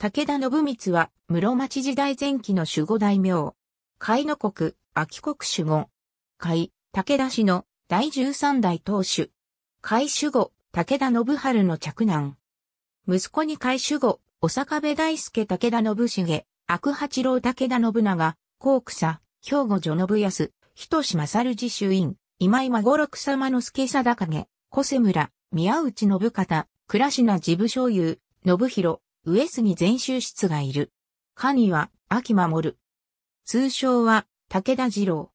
武田信光は室町時代前期の守護大名。海の国、秋国守護。海、武田氏の第十三代当主。海守護、武田信春の嫡男。息子に海守護、お坂部大輔武田信重、悪八郎武田信長、高草、兵庫序信康、人志勝寺主院、今井孫六様の助貞影、小瀬村、宮内信方、倉科事務所有、信広、上杉全州室がいる。神は、秋守る。通称は、武田次郎。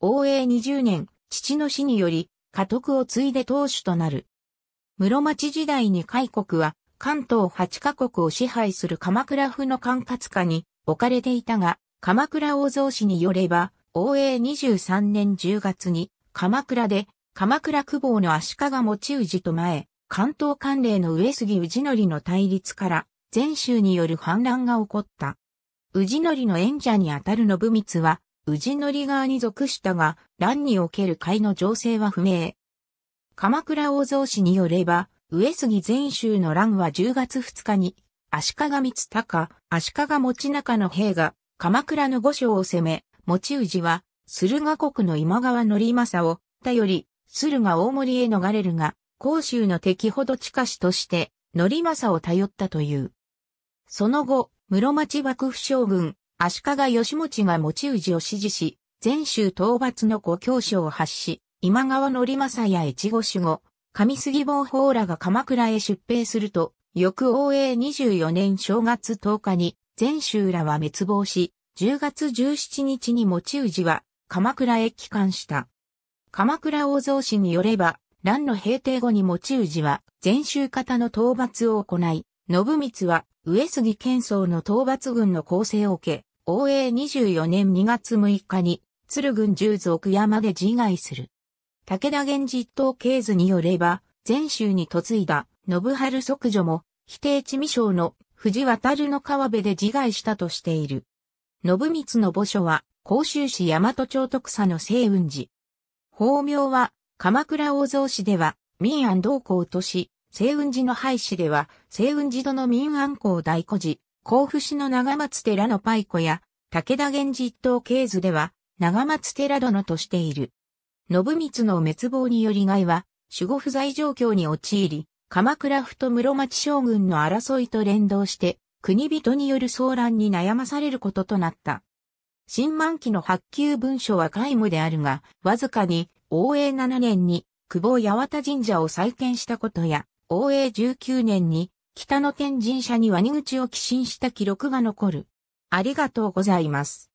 応永二十年、父の死により、家督を継いで当主となる。室町時代に開国は、関東八カ国を支配する鎌倉府の管轄下に置かれていたが、鎌倉王蔵氏によれば、応永十三年十月に、鎌倉で、鎌倉久保の足利持氏と前、関東関連の上杉氏則の対立から、全州による反乱が起こった。治則の縁者にあたる信光は、宇治則側に属したが、乱における会の情勢は不明。鎌倉大蔵氏によれば、上杉全州の乱は10月2日に、足利光隆、足利持中の兵が、鎌倉の五所を攻め、持氏は、駿河国の今川則政を、頼り、駿河大森へ逃れるが、甲州の敵ほど近しとして、則政を頼ったという。その後、室町幕府将軍、足利義持が持ち氏を支持し、全州討伐の五教書を発し、今川則政や越後守護、上杉坊法らが鎌倉へ出兵すると、翌応永24年正月10日に、全州らは滅亡し、10月17日に持ち氏は、鎌倉へ帰還した。鎌倉大蔵氏によれば、乱の平定後に持ち氏は、全州方の討伐を行い、信光は、上杉謙僧の討伐軍の構成を受け、応永24年2月6日に、鶴軍十図奥山で自害する。武田源実統経図によれば、全州に嫁いだ、信春即女も、否定地味将の藤渡るの川辺で自害したとしている。信光の墓所は、甲州市大和町徳佐の清雲寺。法名は、鎌倉大蔵市では、民安同行とし、西雲寺の廃止では、西雲寺殿の民安公大古寺、甲府市の長松寺のパイコや、武田源氏一等系図では、長松寺殿としている。信光の滅亡により害は、守護不在状況に陥り、鎌倉府と室町将軍の争いと連動して、国人による騒乱に悩まされることとなった。新満期の発給文書は皆無であるが、わずかに、応永7年に、久保八幡神社を再建したことや、応永19年に北野天神社にニ口を寄進した記録が残る。ありがとうございます。